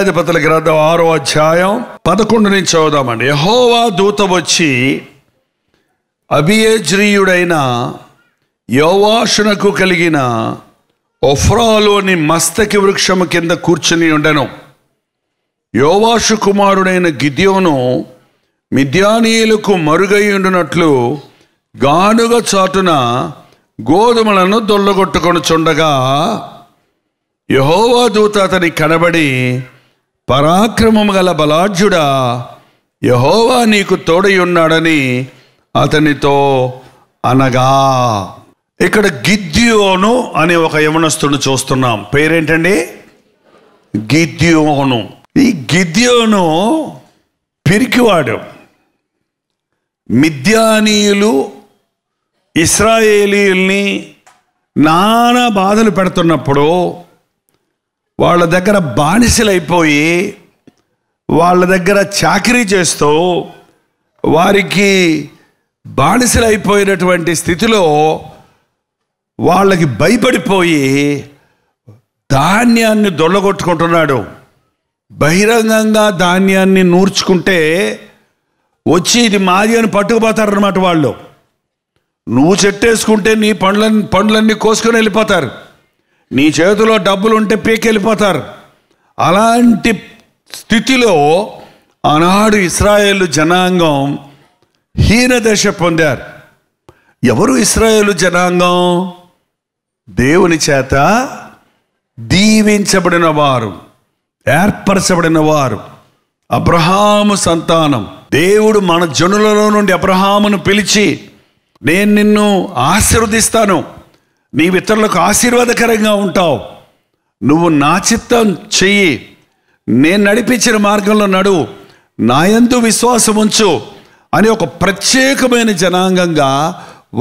న్యాయాధిపతుల గ్రంథం ఆరో అధ్యాయం పదకొండు నుంచి చదువుదామండి యహోవా దూత వచ్చి అభియేజ్రీయుడైన యోవాషునకు కలిగిన ఒఫ్రాలోని మస్తకి వృక్షము కింద కూర్చుని ఉండను యోవాషు కుమారుడైన గిద్యోను మిద్యానీయులకు ఉండినట్లు గానుగ చాటున గోధుమలను చుండగా యహోవా దూత అతని కనబడి పరాక్రమం గల బలాఢ్యుడా యహోవా నీకు తోడై ఉన్నాడని అతనితో అనగా ఇక్కడ గిద్యోను అనే ఒక యవనస్తుడు చూస్తున్నాం పేరేంటండి గిద్యోను ఈ గిద్యోను పిరికివాడు మిద్యానీయులు ఇస్రాయేలీల్ని నానా బాధలు పెడుతున్నప్పుడు వాళ్ళ దగ్గర బానిసలైపోయి వాళ్ళ దగ్గర చాకరీ చేస్తూ వారికి బానిసలైపోయినటువంటి స్థితిలో వాళ్ళకి భయపడిపోయి ధాన్యాన్ని దొల్లగొట్టుకుంటున్నాడు బహిరంగంగా ధాన్యాన్ని నూర్చుకుంటే వచ్చి ఇది మాది అని పట్టుకుపోతారనమాట వాళ్ళు నువ్వు చెట్టేసుకుంటే నీ పండ్ల పండ్లన్నీ కోసుకొని వెళ్ళిపోతారు నీ చేతిలో డబ్బులు ఉంటే పీకెళ్ళిపోతారు అలాంటి స్థితిలో ఆనాడు ఇస్రాయేల్ జనాంగం హీనదశ పొందారు ఎవరు ఇస్రాయేల్ జనాంగం దేవుని చేత దీవించబడిన వారు ఏర్పరచబడిన వారు అబ్రహాము సంతానం దేవుడు మన జనులలో నుండి అబ్రహామును పిలిచి నేను నిన్ను ఆశీర్వదిస్తాను నీ ఇతరులకు ఆశీర్వాదకరంగా ఉంటావు నువ్వు నా చిత్తం చెయ్యి నేను నడిపించిన మార్గంలో నడు నాయందు విశ్వాసం ఉంచు అని ఒక ప్రత్యేకమైన జనాంగంగా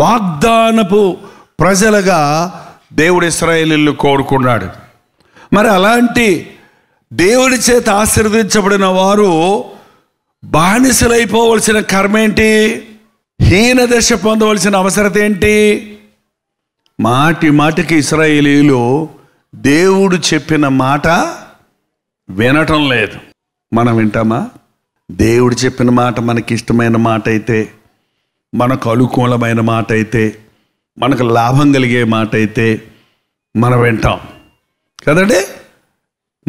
వాగ్దానపు ప్రజలుగా దేవుడు ఇస్రాయలీలు కోరుకున్నాడు మరి అలాంటి దేవుడి చేత ఆశీర్వదించబడిన వారు బానిసలైపోవలసిన కర్మేంటి హీన దశ పొందవలసిన అవసరత ఏంటి మాటి మాటికి ఇస్రాయేలీలు దేవుడు చెప్పిన మాట వినటం లేదు మనం వింటామా దేవుడు చెప్పిన మాట మనకి ఇష్టమైన మాట అయితే మనకు అనుకూలమైన మాట అయితే మనకు లాభం కలిగే మాట అయితే మనం వింటాం కదండి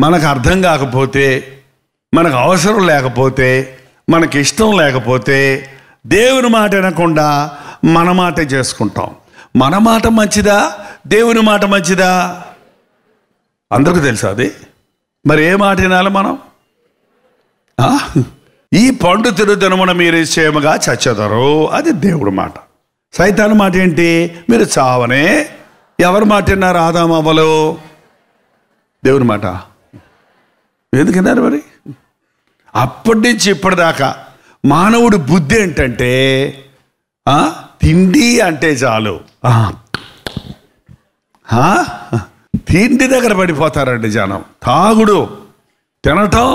మనకు అర్థం కాకపోతే మనకు అవసరం లేకపోతే మనకి ఇష్టం లేకపోతే దేవుని మాట వినకుండా మన మాటే చేసుకుంటాం మన మాట మంచిదా దేవుని మాట మంచిదా అందరికీ తెలుసా అది మరి ఏ మాట వినాలి మనం ఈ పండు తిరుగుదనమున మీరు క్షేమగా చచ్చెదరు అది దేవుడి మాట సైతాన్ మాట ఏంటి మీరు చావనే ఎవరి మాట విన్నారు ఆదామవ్వలు దేవుని మాట ఎందుకన్నారు మరి అప్పటి నుంచి ఇప్పటిదాకా మానవుడి బుద్ధి ఏంటంటే తిండి అంటే చాలు తిండి దగ్గర పడిపోతారండి జనం తాగుడు తినటం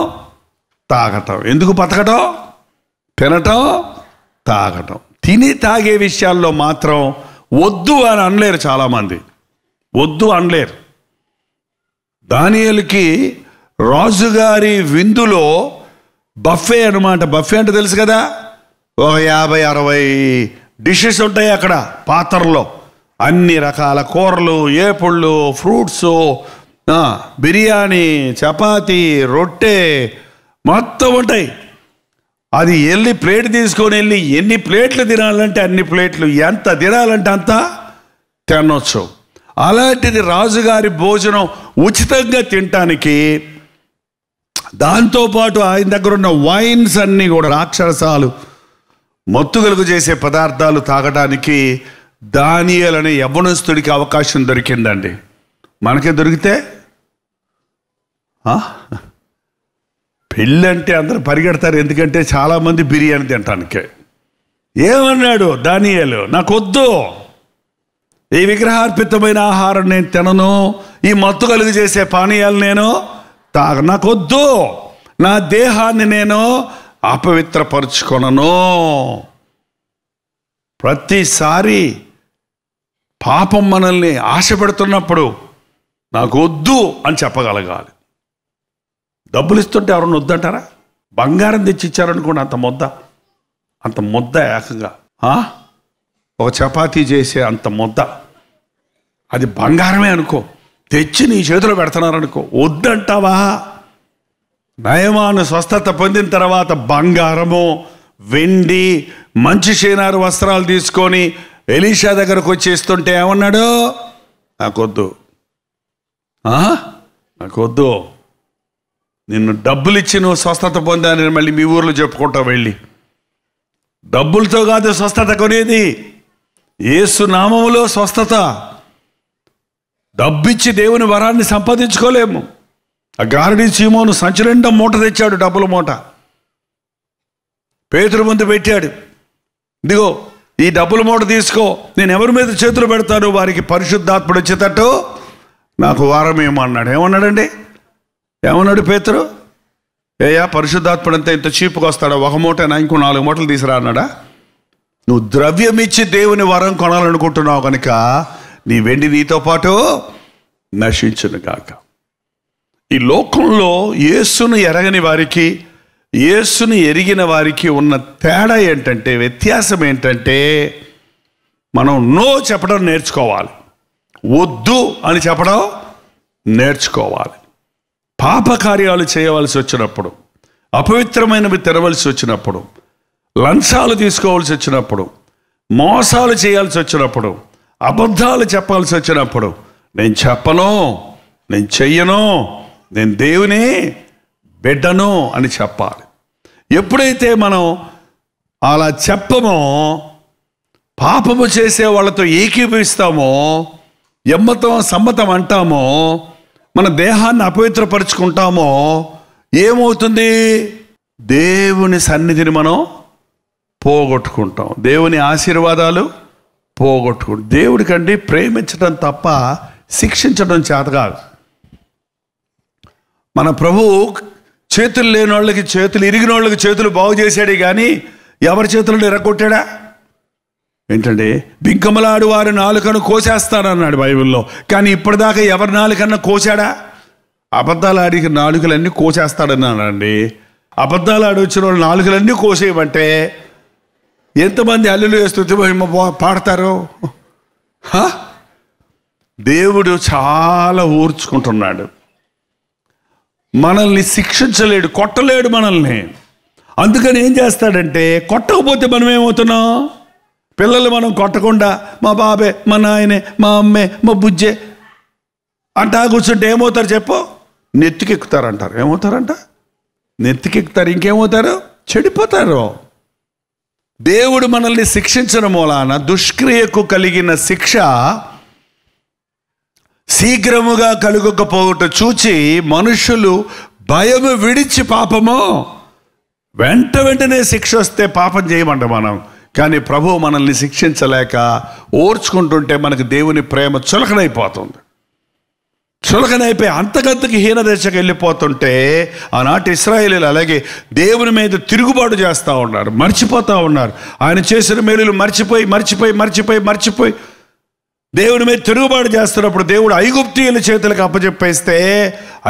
తాగటం ఎందుకు బతకటం తినటం తాగటం తిని తాగే విషయాల్లో మాత్రం వద్దు అని అనలేరు చాలామంది వద్దు అనలేరు దానియలకి రాజుగారి విందులో బఫే అనమాట బఫే అంటే తెలుసు కదా ఒక యాభై అరవై డిషెస్ ఉంటాయి అక్కడ పాత్రలో అన్ని రకాల కూరలు ఏపుళ్ళు ఫ్రూట్స్ బిర్యానీ చపాతి రొట్టె మొత్తం ఉంటాయి అది వెళ్ళి ప్లేట్ తీసుకొని వెళ్ళి ఎన్ని ప్లేట్లు తినాలంటే అన్ని ప్లేట్లు ఎంత తినాలంటే అంత తినొచ్చు అలాంటిది రాజుగారి భోజనం ఉచితంగా తినటానికి దాంతోపాటు ఆయన దగ్గర ఉన్న వైన్స్ అన్నీ కూడా రాక్షసాలు మత్తుగలుగు కలుగు చేసే పదార్థాలు తాగడానికి దానియల్ అనే యవ్వనస్తుడికి అవకాశం దొరికిందండి మనకే దొరికితే పెళ్ళి అంటే అందరు పరిగెడతారు ఎందుకంటే చాలామంది బిర్యానీ తినటానికే ఏమన్నాడు దానియలు నాకొద్దు ఈ విగ్రహార్పితమైన ఆహారం నేను తినను ఈ మత్తు కలుగు చేసే పానీయాలు నేను తాగ నాకొద్దు నా దేహాన్ని నేను అపవిత్రపరుచుకొనను ప్రతిసారి పాపం మనల్ని ఆశ పెడుతున్నప్పుడు నాకు వద్దు అని చెప్పగలగాలి డబ్బులు ఇస్తుంటే ఎవరన్నా వద్దంటారా బంగారం తెచ్చి ఇచ్చారనుకోండి అంత ముద్ద అంత ముద్ద ఏకంగా ఒక చపాతీ చేసే అంత ముద్ద అది బంగారమే అనుకో తెచ్చి నీ చేతిలో పెడుతున్నారనుకో వద్దంటావా నయమాను స్వస్థత పొందిన తర్వాత బంగారము వెండి మంచి షేనారు వస్త్రాలు తీసుకొని ఎలీషా దగ్గరకు వచ్చి ఇస్తుంటే ఏమన్నాడు నాకొద్దు నాకొద్దు నిన్ను డబ్బులు ఇచ్చి నువ్వు స్వస్థత పొందానని మళ్ళీ మీ ఊర్లో చెప్పుకుంటావు వెళ్ళి డబ్బులతో కాదు స్వస్థత కొనేది ఏసు నామములో స్వస్థత డబ్బిచ్చి దేవుని వరాన్ని సంపాదించుకోలేము ఆ గారడి చీమోను సంచరిండ మూట తెచ్చాడు డబ్బుల మూట పేతురు ముందు పెట్టాడు ఇదిగో ఈ డబ్బుల మూట తీసుకో నేను ఎవరి మీద చేతులు పెడతాను వారికి పరిశుద్ధాత్ముడు వచ్చేటట్టు నాకు వారం ఏమన్నాడు ఏమన్నాడండి ఏమన్నాడు పేతురు ఏయా పరిశుద్ధాత్ముడు అంతా ఇంత చీపుకు వస్తాడా ఒక మూటైనా ఇంకో నాలుగు మూటలు తీసురా అన్నాడా నువ్వు ద్రవ్యం ఇచ్చి దేవుని వరం కొనాలనుకుంటున్నావు కనుక నీ వెండి నీతో పాటు నశించును కాక ఈ లోకంలో యేసును ఎరగని వారికి యేసును ఎరిగిన వారికి ఉన్న తేడా ఏంటంటే వ్యత్యాసం ఏంటంటే మనం నో చెప్పడం నేర్చుకోవాలి వద్దు అని చెప్పడం నేర్చుకోవాలి పాపకార్యాలు చేయవలసి వచ్చినప్పుడు అపవిత్రమైనవి తెరవలసి వచ్చినప్పుడు లంచాలు తీసుకోవాల్సి వచ్చినప్పుడు మోసాలు చేయాల్సి వచ్చినప్పుడు అబద్ధాలు చెప్పాల్సి వచ్చినప్పుడు నేను చెప్పను నేను చెయ్యను నేను దేవుని బిడ్డను అని చెప్పాలి ఎప్పుడైతే మనం అలా చెప్పమో పాపము చేసే వాళ్ళతో ఏకీభవిస్తామో ఎమ్మతం సమ్మతం అంటామో మన దేహాన్ని అపవిత్రపరుచుకుంటామో ఏమవుతుంది దేవుని సన్నిధిని మనం పోగొట్టుకుంటాం దేవుని ఆశీర్వాదాలు పోగొట్టుకుంటాం దేవుడికండి ప్రేమించడం తప్ప శిక్షించడం చేత కాదు మన ప్రభువు చేతులు లేని వాళ్ళకి చేతులు ఇరిగిన వాళ్ళకి చేతులు బాగు చేశాడు కానీ ఎవరి చేతులు ఎరగొట్టాడా ఏంటండి బింకమలాడు వారి నాలుకను కోసేస్తానన్నాడు బైబిల్లో కానీ ఇప్పటిదాకా ఎవరి నాలుకన్నా కోసాడా అబద్ధాలాడికి నాలుగులన్నీ కోసేస్తాడన్నానండి అబద్ధాలాడు వచ్చిన వాళ్ళు నాలుగులన్నీ కోసేయమంటే ఎంతమంది అల్లులు స్థుతి పాడతారు దేవుడు చాలా ఊర్చుకుంటున్నాడు మనల్ని శిక్షించలేడు కొట్టలేడు మనల్ని అందుకని ఏం చేస్తాడంటే కొట్టకపోతే మనం ఏమవుతున్నాం పిల్లలు మనం కొట్టకుండా మా బాబే మా నాయనే మా అమ్మే మా బుజ్జే అంటా కూర్చుంటే ఏమవుతారు చెప్పు నెత్తికెక్కుతారంటారు ఏమవుతారంట నెత్తికెక్కుతారు ఇంకేమవుతారు చెడిపోతారు దేవుడు మనల్ని శిక్షించడం మూలాన దుష్క్రియకు కలిగిన శిక్ష శీఘ్రముగా కలుగకపోవట చూచి మనుషులు భయము విడిచి పాపము వెంట వెంటనే శిక్ష వస్తే పాపం చేయమంట మనం కానీ ప్రభు మనల్ని శిక్షించలేక ఓర్చుకుంటుంటే మనకు దేవుని ప్రేమ చులకనైపోతుంది చులకనైపోయి హీన దశకు వెళ్ళిపోతుంటే ఆనాటి ఇస్రాయేలీలు అలాగే దేవుని మీద తిరుగుబాటు చేస్తూ ఉన్నారు మర్చిపోతూ ఉన్నారు ఆయన చేసిన మేలులు మర్చిపోయి మర్చిపోయి మర్చిపోయి మర్చిపోయి దేవుడి మీద తిరుగుబాటు చేస్తున్నప్పుడు దేవుడు ఐగుప్తీయుల చేతులకు అప్పచెప్పేస్తే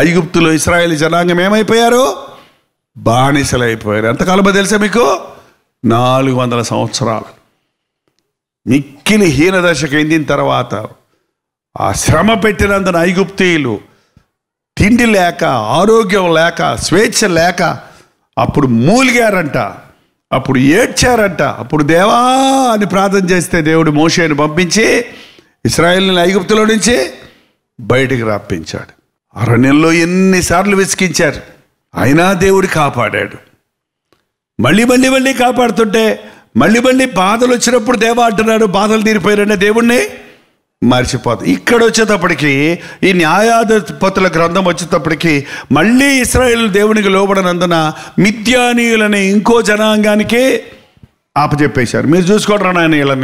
ఐగుప్తులు ఇస్రాయేల్ జనాంగం ఏమైపోయారు బానిసలు అయిపోయారు ఎంతకాలమో తెలుసా మీకు నాలుగు వందల సంవత్సరాలు మిక్కిలి హీనదశకు ఎందిన తర్వాత ఆ శ్రమ పెట్టినందున ఐగుప్తీయులు తిండి లేక ఆరోగ్యం లేక స్వేచ్ఛ లేక అప్పుడు మూలిగారంట అప్పుడు ఏడ్చారంట అప్పుడు దేవా అని ప్రార్థన చేస్తే దేవుడు మోషేను పంపించి ఇస్రాయల్ని ఐగుప్తులో నుంచి బయటికి రప్పించాడు అరణ్యంలో ఎన్నిసార్లు విసికించారు అయినా దేవుడు కాపాడాడు మళ్ళీ మళ్ళీ మళ్ళీ కాపాడుతుంటే మళ్ళీ మళ్ళీ బాధలు వచ్చినప్పుడు దేవ అంటున్నాడు బాధలు తీరిపోయారనే దేవుణ్ణి మర్చిపోతాం ఇక్కడ వచ్చేటప్పటికి ఈ న్యాయాధిపతుల గ్రంథం వచ్చేటప్పటికి మళ్ళీ ఇస్రాయేల్ దేవునికి లోబడినందున మిథ్యానీయులని ఇంకో జనాంగానికి ఆపజెప్పేశారు మీరు చూసుకోవడం నాయన ఇలా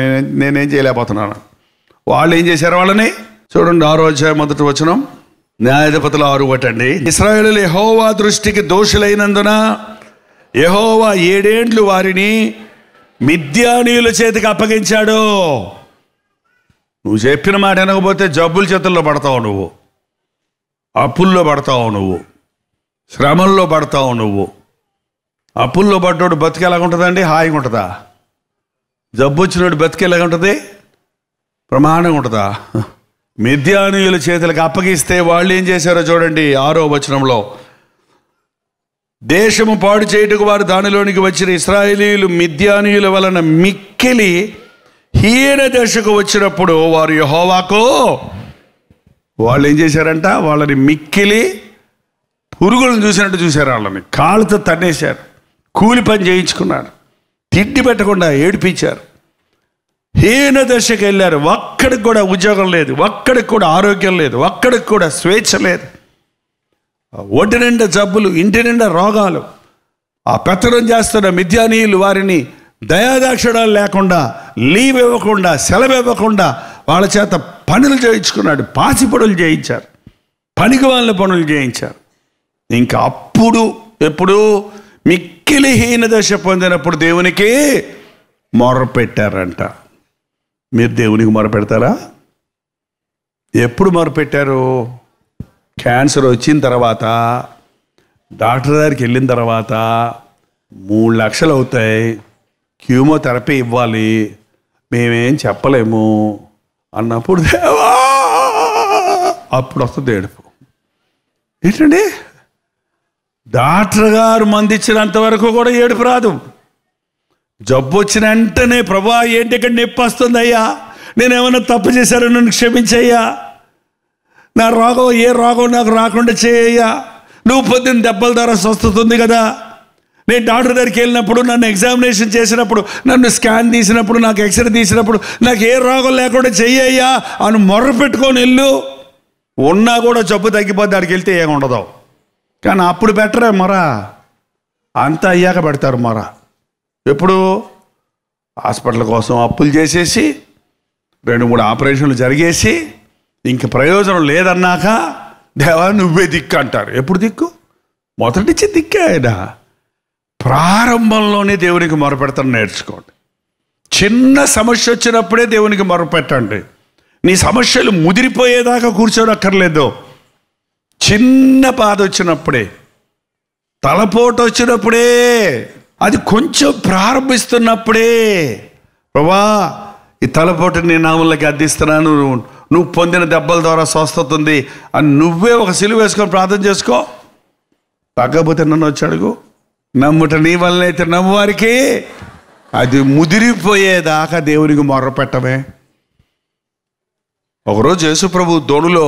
నేనేం చేయలేకపోతున్నాను వాళ్ళు ఏం చేశారు వాళ్ళని చూడండి ఆరో అధ్యాయం మొదటి వచనం న్యాయధిపతులు ఆరు ఒకటండి ఇస్రాయలు యహోవా దృష్టికి దోషులైనందున యహోవా ఏడేండ్లు వారిని మిథ్యానీయుల చేతికి అప్పగించాడు నువ్వు చెప్పిన మాట వినకపోతే జబ్బుల చేతుల్లో పడతావు నువ్వు అప్పుల్లో పడతావు నువ్వు శ్రమంలో పడతావు నువ్వు అప్పుల్లో పడ్డోడు బతికి ఎలాగుంటుందండి హాయిగా ఉంటుందా జబ్బు వచ్చినోడు బతికి ఉంటుంది ప్రమాణం ఉండదా మిథ్యానుయుల చేతులకు అప్పగిస్తే వాళ్ళు ఏం చేశారో చూడండి ఆరో వచనంలో దేశము పాడు చేయుటకు వారు దానిలోనికి వచ్చిన ఇస్రాయేలీలు మిథ్యానుయుల వలన మిక్కిలి హీన దశకు వచ్చినప్పుడు వారు యహోవాకు వాళ్ళు ఏం చేశారంట వాళ్ళని మిక్కిలి పురుగులను చూసినట్టు చూశారు వాళ్ళని కాళ్ళతో తన్నేశారు కూలి పని చేయించుకున్నారు తిట్టి పెట్టకుండా ఏడిపించారు హీన దశకి వెళ్ళారు ఒక్కడికి కూడా ఉద్యోగం లేదు ఒక్కడికి కూడా ఆరోగ్యం లేదు ఒక్కడికి కూడా స్వేచ్ఛ లేదు ఒంటి నిండా జబ్బులు ఇంటి నిండా రోగాలు ఆ పెత్తనం చేస్తున్న మిథ్యానీయులు వారిని దయాదాక్షణాలు లేకుండా లీవ్ ఇవ్వకుండా సెలవు ఇవ్వకుండా వాళ్ళ చేత పనులు చేయించుకున్నాడు పాసి పనులు చేయించారు పనికి వాళ్ళ పనులు చేయించారు ఇంకా అప్పుడు ఎప్పుడు మిక్కిలి హీన దశ పొందినప్పుడు దేవునికి మొర్ర పెట్టారంట మీరు దేవునికి మొరపెడతారా ఎప్పుడు మొరపెట్టారు క్యాన్సర్ వచ్చిన తర్వాత డాక్టర్ దగ్గరికి వెళ్ళిన తర్వాత మూడు లక్షలు అవుతాయి క్యూమోథెరపీ ఇవ్వాలి మేమేం చెప్పలేము అన్నప్పుడు దేవా అప్పుడు వస్తుంది ఏడుపు ఏంటండి డాక్టర్ గారు మందిచ్చినంత వరకు కూడా ఏడుపు రాదు జబ్బు వచ్చిన వెంటనే ప్రభా ఏంటి ఇక్కడ నొప్పి వస్తుందయ్యా నేనేమన్నా తప్పు చేశారో నన్ను క్షమించయ్యా నా రోగం ఏ రోగం నాకు రాకుండా చేయ్యా నువ్వు పొద్దున దెబ్బల ద్వారా స్వస్థత ఉంది కదా నేను డాక్టర్ దగ్గరికి వెళ్ళినప్పుడు నన్ను ఎగ్జామినేషన్ చేసినప్పుడు నన్ను స్కాన్ తీసినప్పుడు నాకు ఎక్స్రే తీసినప్పుడు నాకు ఏ రోగం లేకుండా చెయ్యయ్యా అని మొర్ర పెట్టుకొని వెళ్ళు ఉన్నా కూడా జబ్బు తగ్గిపోతే అక్కడికి వెళ్తే ఏమి ఉండదు కానీ అప్పుడు బెటరే మొర అంతా అయ్యాక పెడతారు మొరా ఎప్పుడు హాస్పిటల్ కోసం అప్పులు చేసేసి రెండు మూడు ఆపరేషన్లు జరిగేసి ఇంక ప్రయోజనం లేదన్నాక దేవా నువ్వే దిక్కు అంటారు ఎప్పుడు దిక్కు మొదటిచ్చి దిక్కే ఆయన ప్రారంభంలోనే దేవునికి మొరపెడతాను నేర్చుకోండి చిన్న సమస్య వచ్చినప్పుడే దేవునికి మొరపెట్టండి నీ సమస్యలు ముదిరిపోయేదాకా కూర్చోనక్కర్లేదు చిన్న బాధ వచ్చినప్పుడే తలపోటు వచ్చినప్పుడే అది కొంచెం ప్రారంభిస్తున్నప్పుడే ప్రభా ఈ తలపోటు నేను నాములకి అద్దిస్తున్నాను నువ్వు పొందిన దెబ్బల ద్వారా స్వస్థత ఉంది అని నువ్వే ఒక సిలువ వేసుకొని ప్రార్థన చేసుకో కాకపోతే నన్ను వచ్చి అడుగు నమ్ముట నీ వల్లనైతే నమ్మువారికి అది ముదిరిపోయేదాకా దేవునికి మొర్ర పెట్టమే ఒకరోజు యేసుప్రభు దోడులో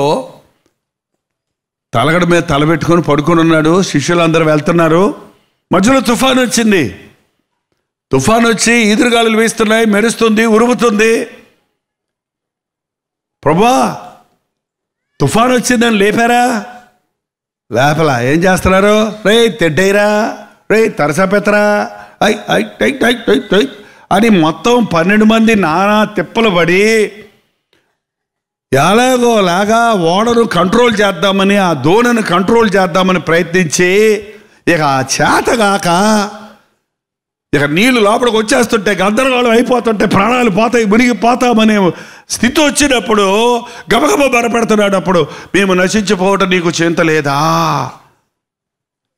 తలగడ మీద తలబెట్టుకొని పడుకొని ఉన్నాడు శిష్యులందరూ వెళ్తున్నారు మధ్యలో తుఫాన్ వచ్చింది తుఫాన్ వచ్చి ఈదురుగాలు వేస్తున్నాయి మెరుస్తుంది ఉరుముతుంది ప్రభా తుఫాన్ వచ్చిందని లేపారా లేపలా ఏం చేస్తున్నారు రే తెడ్డైరా రే తరసపెత్తరా ఐ ఐ టై టై టై టై అని మొత్తం పన్నెండు మంది నానా తిప్పలు పడి ఎలాగోలాగా ఓడను కంట్రోల్ చేద్దామని ఆ దోణను కంట్రోల్ చేద్దామని ప్రయత్నించి ఇక చేతగాక ఇక నీళ్లు లోపలికి వచ్చేస్తుంటే గందరగోళం అయిపోతుంటే ప్రాణాలు పోతాయి మునిగి పోతామనే స్థితి వచ్చినప్పుడు గబగబ బరపెడుతున్నాడు అప్పుడు మేము నశించిపోవటం నీకు చింత లేదా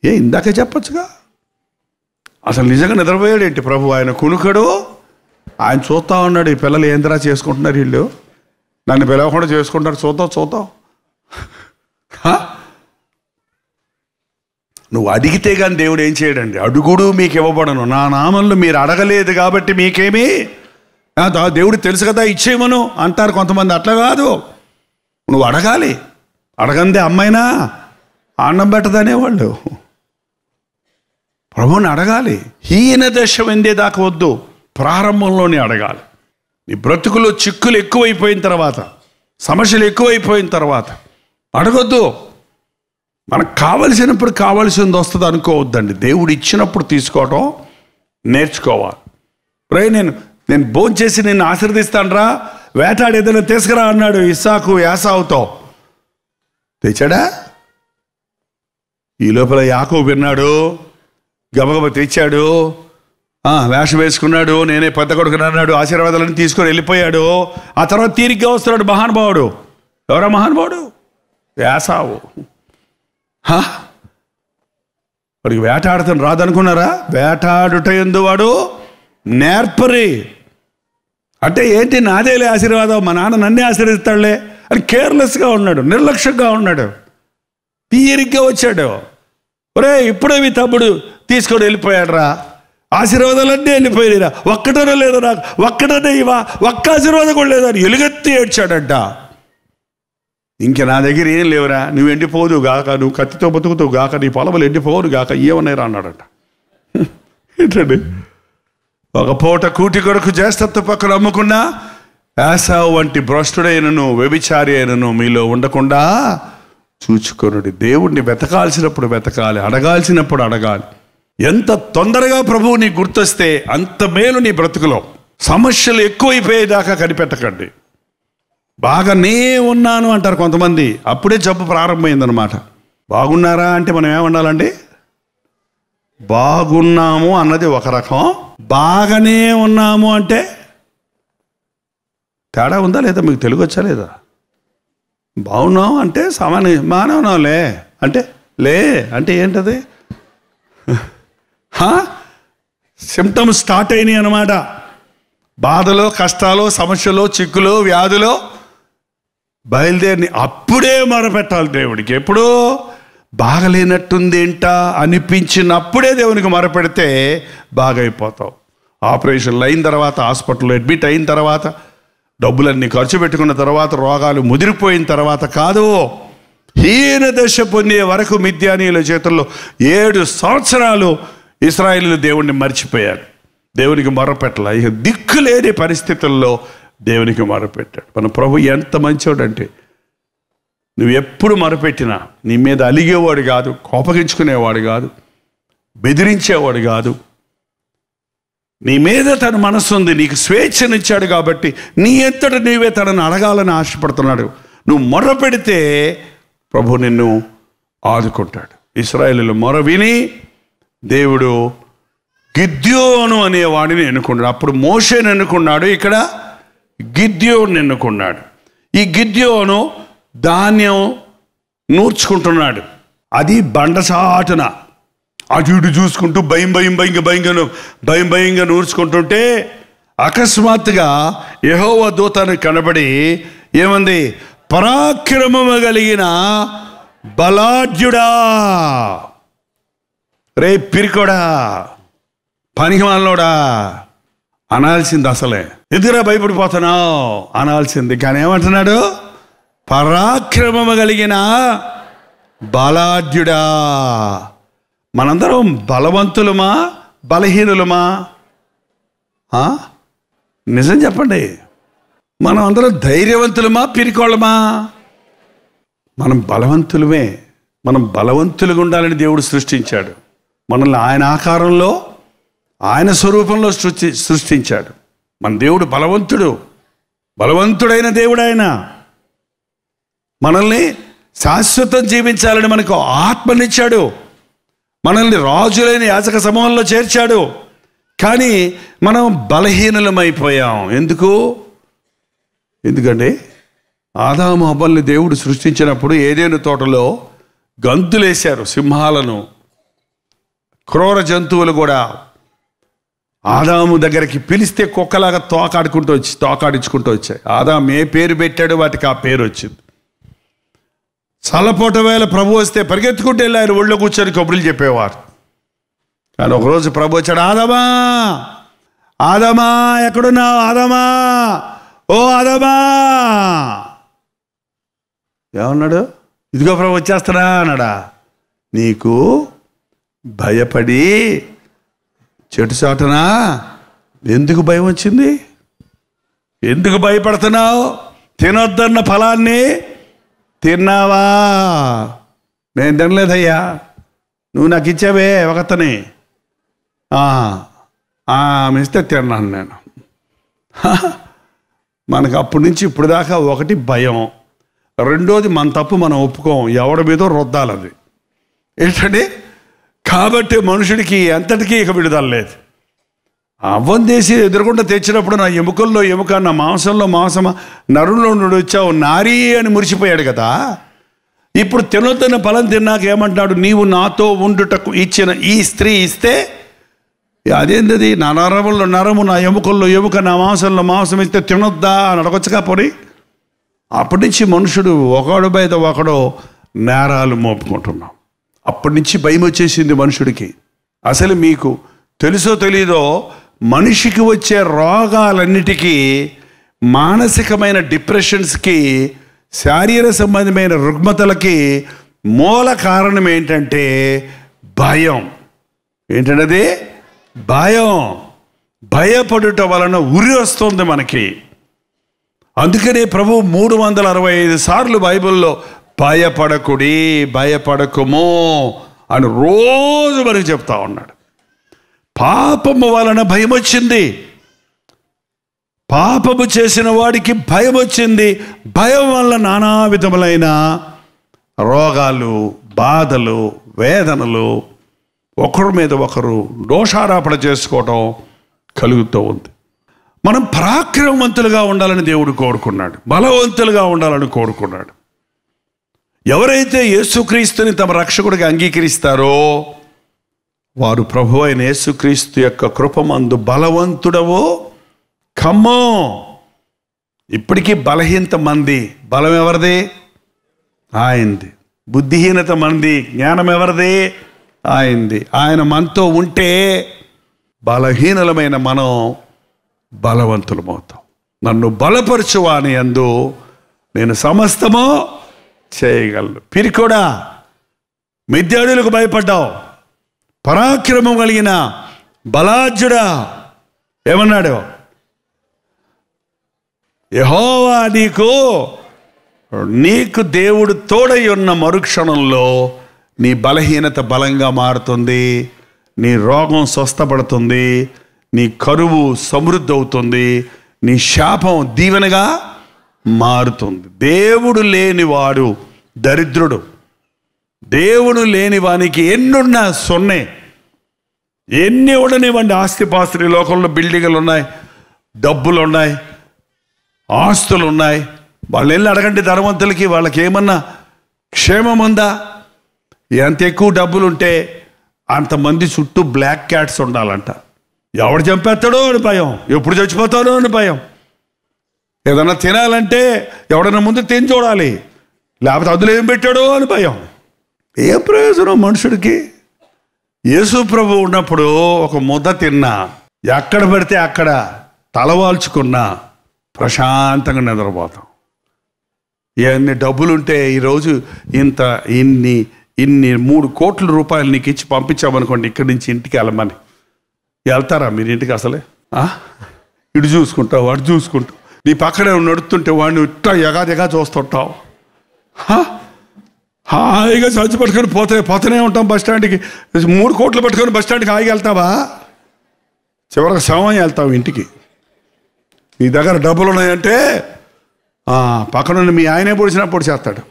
ఏ ఇందాక చెప్పచ్చుగా అసలు నిజంగా నిద్రపోయాడేంటి ప్రభు ఆయన కునుకడు ఆయన చూస్తా ఉన్నాడు ఈ పిల్లలు ఏంద్రా చేసుకుంటున్నారు వీళ్ళు నన్ను పిలవకుండా చేసుకుంటారు చూద్దాం చూద్దాం నువ్వు అడిగితే కానీ దేవుడు ఏం చేయడండి అడుగుడు మీకు ఇవ్వబడను నా నామంలో మీరు అడగలేదు కాబట్టి మీకేమీ దేవుడు తెలుసు కదా ఇచ్చేయమను అంటారు కొంతమంది అట్లా కాదు నువ్వు అడగాలి అడగందే అమ్మాయినా అన్నం పెట్టదనే వాళ్ళు ప్రభుని అడగాలి హీన దశ దాకా వద్దు ప్రారంభంలోనే అడగాలి నీ బ్రతుకులో చిక్కులు ఎక్కువైపోయిన తర్వాత సమస్యలు ఎక్కువైపోయిన తర్వాత అడగొద్దు మనకు కావలసినప్పుడు కావాల్సింది వస్తుంది అనుకోవద్దండి దేవుడు ఇచ్చినప్పుడు తీసుకోవటం నేర్చుకోవాలి రే నేను నేను భోజనం చేసి నిన్ను ఆశీర్దిస్తానరా వేటాడు ఏదైనా తీసుకురా అన్నాడు ఇస్సాకు యాసావుతో తెచ్చాడా ఈ లోపల యాకో విన్నాడు గబగబ తెచ్చాడు వేషం వేసుకున్నాడు నేనే పెద్ద కొడుకుని అన్నాడు ఆశీర్వాదాలను తీసుకొని వెళ్ళిపోయాడు ఆ తర్వాత తీరిగ్గా వస్తున్నాడు మహానుభావుడు ఎవరా మహానుభావుడు యాసావు వాడికి వేటాడతాను రాదనుకున్నారా వేటాడుట ఎందువాడు నేర్పరి అంటే ఏంటి నాదేలే ఆశీర్వాదం మా నాన్న నన్నే ఆశీర్వదిస్తాడులే అని కేర్లెస్గా ఉన్నాడు నిర్లక్ష్యంగా ఉన్నాడు తీరిగ్గా వచ్చాడు ఒరే ఇప్పుడే మీ తమ్ముడు తీసుకొని వెళ్ళిపోయాడు రా ఆశీర్వాదాలన్నీ రా ఒక్కటనే లేదు నాకు ఒక్కటనే ఇవా ఒక్క ఆశీర్వాదం కూడా లేదని ఎలుగెత్తి ఏడ్చాడంట ఇంక నా దగ్గర ఏం లేవురా నువ్వు ఎండిపోదు గాక నువ్వు కత్తితో బతుకుతూ గాక నీ పొలములు ఎండిపోవు గాక ఏమన్నారా అన్నాడట ఏంటండి ఒక పూట కూటి కొడుకు చేస్తత్వ పక్కన అమ్ముకున్నా యాసావు వంటి భ్రష్టుడైనను వ్యభిచారి అయినను మీలో ఉండకుండా చూచుకొనుడి దేవుణ్ణి వెతకాల్సినప్పుడు వెతకాలి అడగాల్సినప్పుడు అడగాలి ఎంత తొందరగా ప్రభువు నీ గుర్తొస్తే అంత మేలు నీ బ్రతుకులో సమస్యలు ఎక్కువైపోయేదాకా కనిపెట్టకండి బాగానే ఉన్నాను అంటారు కొంతమంది అప్పుడే జబ్బు ప్రారంభమైందనమాట బాగున్నారా అంటే మనం ఏమండాలండి బాగున్నాము అన్నది ఒక రకం బాగానే ఉన్నాము అంటే తేడా ఉందా లేదా మీకు తెలుగు వచ్చా లేదా బాగున్నాం అంటే సామాన్య మానవనా లే అంటే లే అంటే ఏంటది సిమ్టమ్స్ స్టార్ట్ అయినాయి అనమాట బాధలో కష్టాలు సమస్యలు చిక్కులు వ్యాధులు బయలుదేరిని అప్పుడే మొరపెట్టాలి దేవుడికి ఎప్పుడో బాగలేనట్టుంది ఏంట అనిపించినప్పుడే దేవునికి మొరపెడితే బాగైపోతావు ఆపరేషన్లు అయిన తర్వాత హాస్పిటల్లో అడ్మిట్ అయిన తర్వాత డబ్బులన్నీ ఖర్చు పెట్టుకున్న తర్వాత రోగాలు ముదిరిపోయిన తర్వాత కాదు హీన దశ పొందే వరకు మిద్యానీయుల చేతుల్లో ఏడు సంవత్సరాలు ఇస్రాయిల్ దేవుణ్ణి మర్చిపోయారు దేవునికి మొరపెట్టాలి దిక్కు లేని పరిస్థితుల్లో దేవునికి మొరపెట్టాడు మన ప్రభు ఎంత మంచోడంటే నువ్వు ఎప్పుడు మొరపెట్టినా నీ మీద అలిగేవాడు కాదు కోపగించుకునేవాడు కాదు బెదిరించేవాడు కాదు నీ మీద తన మనసు ఉంది నీకు స్వేచ్ఛనిచ్చాడు కాబట్టి నీ ఎంతటి నీవే తనను అడగాలని ఆశపడుతున్నాడు నువ్వు మొర పెడితే ప్రభు నిన్ను ఆదుకుంటాడు ఇస్రాయలు మొర విని దేవుడు గిద్యోను అనేవాడిని ఎన్నుకున్నాడు అప్పుడు మోసేని ఎన్నుకున్నాడు ఇక్కడ గిద్యోని నిన్నుకున్నాడు ఈ గిద్యోను ధాన్యం నూర్చుకుంటున్నాడు అది బండసాటున అటు ఇటు చూసుకుంటూ భయం భయం భయంగా భయంగా భయం భయంగా నూర్చుకుంటుంటే అకస్మాత్తుగా యహోవ దూతను కనబడి ఏమంది పరాక్రమము కలిగిన బలాఢ్యుడా రే పిరికోడా పనికిమాలోడా అనాల్సింది అసలే ఎదురా భయపడిపోతున్నావు అనాల్సింది కానీ ఏమంటున్నాడు పరాక్రమము కలిగిన బలాఢ్యుడా మనందరం బలవంతులమా బలహీనులమా నిజం చెప్పండి మనం అందరం ధైర్యవంతులమా పిరికోళ్ళమా మనం బలవంతులమే మనం బలవంతులుగా ఉండాలని దేవుడు సృష్టించాడు మనల్ని ఆయన ఆకారంలో ఆయన స్వరూపంలో సృష్టి సృష్టించాడు మన దేవుడు బలవంతుడు బలవంతుడైన దేవుడు ఆయన మనల్ని శాశ్వతం జీవించాలని మనకు ఆత్మనిచ్చాడు మనల్ని రాజులైన యాచక సమూహంలో చేర్చాడు కానీ మనం బలహీనలమైపోయాం ఎందుకు ఎందుకంటే ఆదాము దేవుడు సృష్టించినప్పుడు ఏదైనా తోటలో గంతులేశారు సింహాలను క్రూర జంతువులు కూడా ఆదాము దగ్గరికి పిలిస్తే కుక్కలాగా తోకాడుకుంటూ వచ్చి తోకాడించుకుంటూ వచ్చాయి ఆదాం ఏ పేరు పెట్టాడో వాటికి ఆ పేరు వచ్చింది చల్లపోట వేళ ప్రభు వస్తే పరిగెత్తుకుంటూ వెళ్ళి ఆయన ఒళ్ళో కూర్చొని కబుర్లు చెప్పేవారు కానీ ఒకరోజు ప్రభు వచ్చాడు ఆదమా ఆదమా ఎక్కడున్నావు ఆదమా ఓ ఆదమా ఏమన్నాడు ఇదిగో ప్రభు వచ్చేస్తారా అన్నాడా నీకు భయపడి చెడు చాటనా ఎందుకు భయం వచ్చింది ఎందుకు భయపడుతున్నావు తినొద్దన్న ఫలాన్ని తిన్నావా నేను తినలేదయ్యా నువ్వు నాకు ఇచ్చావే ఒకతని మిస్తే తిన్నాను నేను మనకు అప్పటి నుంచి ఇప్పుడు దాకా ఒకటి భయం రెండోది మన తప్పు మనం ఒప్పుకోం ఎవడి మీదో రుద్దాలది ఏంటంటే కాబట్టి మనుషుడికి ఎంతటికీ ఇక విడుదల లేదు తీసి ఎదురుకుండా తెచ్చినప్పుడు నా ఎముకల్లో ఎముక నా మాంసంలో మాంసం నరుల్లో నుండి వచ్చావు నారీ అని మురిసిపోయాడు కదా ఇప్పుడు తినొద్దన్న ఫలం తిన్నాక ఏమంటాడు నీవు నాతో ఉండుటకు ఇచ్చిన ఈ స్త్రీ ఇస్తే అదేంటది నా నరముల్లో నరము నా ఎముకల్లో ఎముక నా మాంసంలో మాంసం ఇస్తే తినొద్దా అని అడగొచ్చుగా పోనీ అప్పటి నుంచి మనుషుడు ఒకడు బయట ఒకడు నేరాలు మోపుకుంటున్నాం అప్పటి నుంచి భయం వచ్చేసింది మనుషుడికి అసలు మీకు తెలుసో తెలీదో మనిషికి వచ్చే రోగాలన్నిటికీ మానసికమైన డిప్రెషన్స్కి శారీర సంబంధమైన రుగ్మతలకి మూల కారణం ఏంటంటే భయం ఏంటన్నది భయం భయపడుట వలన ఉరి వస్తుంది మనకి అందుకనే ప్రభు మూడు వందల అరవై ఐదు సార్లు బైబిల్లో భయపడకుడి భయపడకుము అని రోజు మరి చెప్తా ఉన్నాడు పాపము వలన భయం వచ్చింది పాపము చేసిన వాడికి భయం వచ్చింది భయం వల్ల నానా విధములైన రోగాలు బాధలు వేదనలు ఒకరి మీద ఒకరు దోషారాపణ చేసుకోవటం కలుగుతూ ఉంది మనం పరాక్రమవంతులుగా ఉండాలని దేవుడు కోరుకున్నాడు బలవంతులుగా ఉండాలని కోరుకున్నాడు ఎవరైతే యేసుక్రీస్తుని తమ రక్షకుడికి అంగీకరిస్తారో వారు ప్రభు అయిన యేసుక్రీస్తు యొక్క కృపమందు బలవంతుడవో ఖమ్మో ఇప్పటికీ బలహీనత మంది బలం ఎవరిది ఆయనది బుద్ధిహీనత మంది జ్ఞానం ఎవరిది ఆయనది ఆయన మనతో ఉంటే బలహీనలమైన మనం బలవంతులమవుతాం నన్ను బలపరచువాని అందు నేను సమస్తమో చేయగలడు పిరికోడా మిద్యాడులకు భయపడ్డావు పరాక్రమం కలిగిన బలాజుడా ఏమన్నాడు యహోవా నీకు నీకు దేవుడు తోడై ఉన్న మరుక్షణంలో నీ బలహీనత బలంగా మారుతుంది నీ రోగం స్వస్థపడుతుంది నీ కరువు సమృద్ధి అవుతుంది నీ శాపం దీవెనగా మారుతుంది దేవుడు లేనివాడు దరిద్రుడు దేవుడు లేని వానికి ఎన్నున్నా సొన్నే ఎన్ని ఉండనివ్వండి ఆస్తిపాస్తులు లోకంలో బిల్డింగ్లు ఉన్నాయి డబ్బులు ఉన్నాయి ఆస్తులు ఉన్నాయి వాళ్ళు వెళ్ళి అడగండి ధనవంతులకి వాళ్ళకి ఏమన్నా క్షేమం ఉందా ఎంత ఎక్కువ డబ్బులు ఉంటే అంతమంది చుట్టూ బ్లాక్ క్యాట్స్ ఉండాలంట ఎవడు చంపేస్తాడో అని భయం ఎప్పుడు చచ్చిపోతాడో అని భయం ఏదన్నా తినాలంటే ఎవడన్నా ముందు తిని చూడాలి లేకపోతే అందులో ఏం పెట్టాడో అని భయం ఏ ప్రయోజనం మనుషుడికి యేసు ప్రభు ఉన్నప్పుడు ఒక ముద్ద తిన్నా ఎక్కడ పడితే అక్కడ తలవాల్చుకున్నా ప్రశాంతంగా నిద్రపోతాం ఇవన్నీ డబ్బులుంటే ఈరోజు ఇంత ఇన్ని ఇన్ని మూడు కోట్ల రూపాయలు నీకు ఇచ్చి పంపించామనుకోండి ఇక్కడి నుంచి ఇంటికి వెళ్ళమని వెళ్తారా మీరు ఇంటికి అసలే ఇటు చూసుకుంటావు అటు చూసుకుంటావు నీ పక్కనే నడుతుంటే వాడిని ఇట్లా ఎగాదిగా చూస్తుంటావు హాయిగా సంచి పట్టుకొని పోతే పోతనే ఉంటాం బస్ స్టాండ్కి మూడు కోట్లు పట్టుకొని బస్ స్టాండ్కి హాయిగా వెళ్తావా చివరికి సమయం వెళ్తావు ఇంటికి నీ దగ్గర డబ్బులు ఉన్నాయంటే పక్కన మీ ఆయనే పొడిచినప్పుడు చేస్తాడు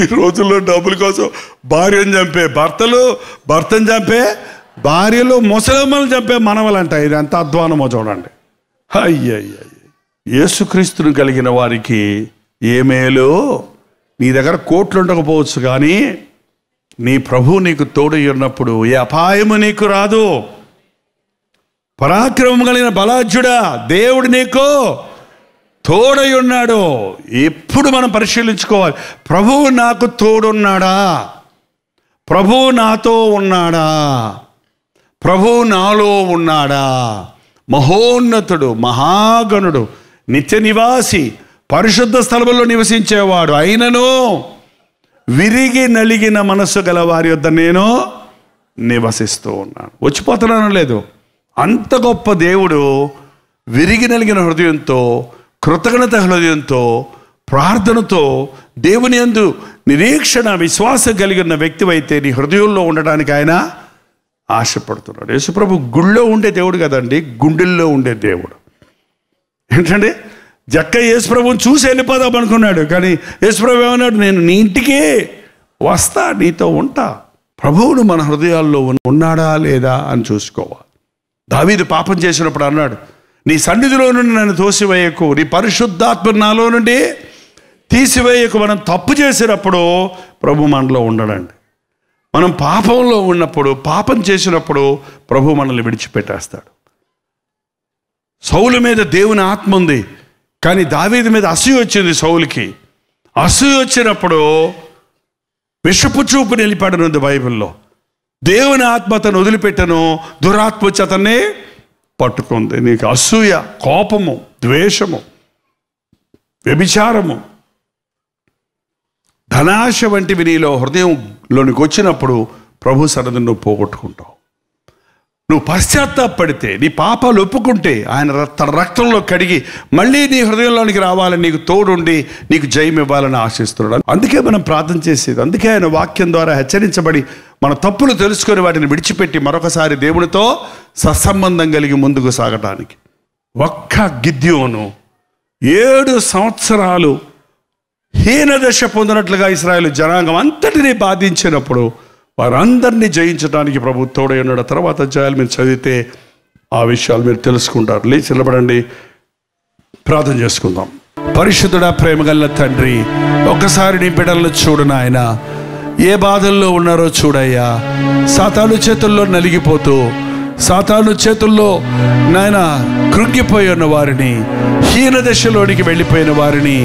ఈ రోజుల్లో డబ్బుల కోసం భార్యను చంపే భర్తలు భర్తను చంపే భార్యలు ముసలమ్మలు చెప్పే మనవలంట ఇది ఎంత అధ్వానమో చూడండి అయ్యయ్య యేసుక్రీస్తును కలిగిన వారికి ఏ మేలు నీ దగ్గర కోట్లు ఉండకపోవచ్చు కానీ నీ ప్రభు నీకు తోడు ఉన్నప్పుడు ఏ అపాయము నీకు రాదు పరాక్రమం కలిగిన బలాజ్యుడా దేవుడు నీకు తోడై ఉన్నాడు ఎప్పుడు మనం పరిశీలించుకోవాలి ప్రభువు నాకు తోడున్నాడా ప్రభువు నాతో ఉన్నాడా ప్రభు నాలో ఉన్నాడా మహోన్నతుడు మహాగణుడు నిత్య నివాసి పరిశుద్ధ స్థలములో నివసించేవాడు అయినను విరిగి నలిగిన మనస్సు గల వారి వద్ద నేను నివసిస్తూ ఉన్నాను వచ్చిపోతున్నాను లేదు అంత గొప్ప దేవుడు విరిగి నలిగిన హృదయంతో కృతజ్ఞత హృదయంతో ప్రార్థనతో దేవుని అందు నిరీక్షణ విశ్వాసం కలిగిన వ్యక్తివైతే నీ హృదయంలో ఉండడానికి ఆయన ఆశపడుతున్నాడు యేసుప్రభు గుళ్ళో ఉండే దేవుడు కదండి గుండెల్లో ఉండే దేవుడు ఏంటంటే జక్క యేసుప్రభుని చూసి వెళ్ళిపోదాం అనుకున్నాడు కానీ యేసుప్రభు ఏమన్నాడు నేను నీ ఇంటికే వస్తా నీతో ఉంటా ప్రభువును మన హృదయాల్లో ఉన్నాడా లేదా అని చూసుకోవాలి దావీదు పాపం చేసినప్పుడు అన్నాడు నీ సన్నిధిలో నుండి నన్ను తోసివేయకు నీ పరిశుద్ధాత్మ నాలో నుండి తీసివేయకు మనం తప్పు చేసినప్పుడు ప్రభు మనలో ఉండడండి మనం పాపంలో ఉన్నప్పుడు పాపం చేసినప్పుడు ప్రభు మనల్ని విడిచిపెట్టేస్తాడు సౌలు మీద దేవుని ఆత్మ ఉంది కానీ దావీది మీద అసూయ వచ్చింది సౌలికి అసూయ వచ్చినప్పుడు విషపు చూపు నిలిపాడనుంది బైబిల్లో దేవుని ఆత్మ అతను వదిలిపెట్టను దురాత్మ అతన్ని పట్టుకుంది నీకు అసూయ కోపము ద్వేషము వ్యభిచారము ధనాశ వంటివి నీలో హృదయంలోనికి వచ్చినప్పుడు ప్రభు సరదను నువ్వు పోగొట్టుకుంటావు నువ్వు పశ్చాత్తాపడితే నీ పాపాలు ఒప్పుకుంటే ఆయన తన రక్తంలో కడిగి మళ్ళీ నీ హృదయంలోనికి రావాలని నీకు తోడుండి నీకు జయం ఇవ్వాలని ఆశిస్తున్నాడు అందుకే మనం ప్రార్థన చేసేది అందుకే ఆయన వాక్యం ద్వారా హెచ్చరించబడి మన తప్పులు తెలుసుకొని వాటిని విడిచిపెట్టి మరొకసారి దేవునితో సత్సంబంధం కలిగి ముందుకు సాగటానికి ఒక్క గిద్యోను ఏడు సంవత్సరాలు హీనదశ పొందినట్లుగా ఇస్రాయల్ జనాంగం అంతటిని బాధించినప్పుడు వారందరినీ జయించడానికి ప్రభు తోడై ఉన్నాడు తర్వాత అధ్యాయాలు మీరు చదివితే ఆ విషయాలు మీరు తెలుసుకుంటారు లేచి నిలబడండి ప్రార్థన చేసుకుందాం పరిశుద్ధుడ ప్రేమగల్ల తండ్రి ఒక్కసారి నీ బిడ్డలను చూడనాయన ఆయన ఏ బాధల్లో ఉన్నారో చూడయ్యా సాతాను చేతుల్లో నలిగిపోతూ సాతాను చేతుల్లో నాయన కృంగిపోయిన వారిని హీన దశలోనికి వెళ్ళిపోయిన వారిని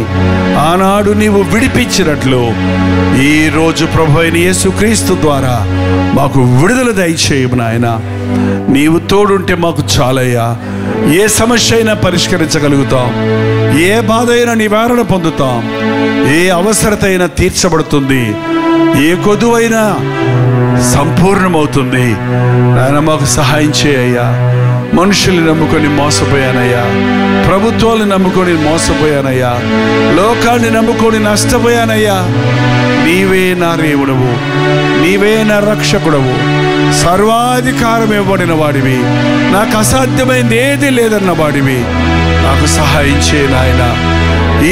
ఆనాడు నీవు విడిపించినట్లు ఈరోజు ప్రభు అయిన యేసుక్రీస్తు ద్వారా మాకు విడుదల దయచేయము నాయన నీవు తోడుంటే మాకు చాలయ్యా ఏ సమస్య అయినా పరిష్కరించగలుగుతాం ఏ బాధ అయినా నివారణ పొందుతాం ఏ అవసరత అయినా తీర్చబడుతుంది ఏ కొదువైనా సంపూర్ణమవుతుంది నాయన మాకు సహాయం చేయ్యా మనుషుల్ని నమ్ముకొని మోసపోయానయ్యా ప్రభుత్వాలు నమ్ముకొని మోసపోయానయ్యా లోకాన్ని నమ్ముకొని నష్టపోయానయ్యా నీవే నా రేవుడవు నీవే నా రక్షకుడవు సర్వాధికారం ఇవ్వబడిన వాడివి నాకు అసాధ్యమైంది ఏది లేదన్న వాడివి నాకు సహాయం చేయనాయన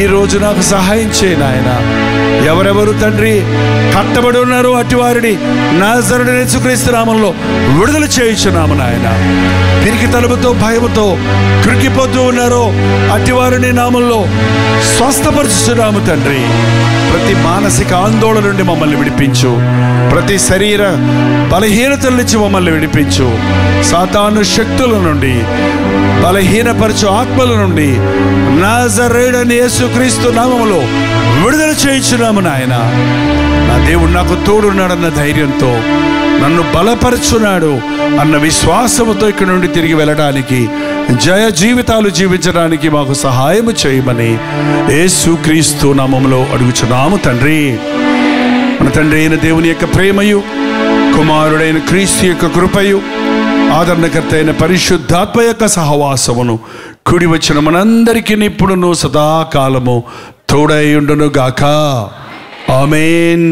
ఈరోజు నాకు సహాయం చేయనాయన ఎవరెవరు తండ్రి కట్టబడి ఉన్నారు అటు వారిని నాజరుడు యేసుక్రీస్తు నామంలో విడుదల చేయించున్నాము నాయన తిరిగి తలుపుతో భయముతో కృకిపోతూ ఉన్నారో అటు వారిని నామంలో స్వస్థపరుచున్నాము తండ్రి ప్రతి మానసిక ఆందోళన నుండి మమ్మల్ని విడిపించు ప్రతి శరీర బలహీనతల నుంచి మమ్మల్ని విడిపించు సాతాను శక్తుల నుండి బలహీనపరచు ఆత్మల నుండి నాజరేడని యేసుక్రీస్తు నామములో విడుదల చేయించున్నాము నాయన నా దేవుడు నాకు తోడున్నాడన్న ధైర్యంతో నన్ను బలపరుచున్నాడు అన్న విశ్వాసముతో ఇక్కడ నుండి తిరిగి వెళ్ళడానికి జయ జీవితాలు జీవించడానికి మాకు సహాయం చేయమని యేసుక్రీస్తు నామములో అడుగుచున్నాము తండ్రి మన తండ్రి అయిన దేవుని యొక్క ప్రేమయు కుమారుడైన క్రీస్తు యొక్క కృపయు ఆదరణకర్త అయిన పరిశుద్ధాత్మ యొక్క సహవాసమును కుడి వచ్చిన మనందరికీ ఇప్పుడును సదాకాలము తోడై ఉండును గాక ఆమెన్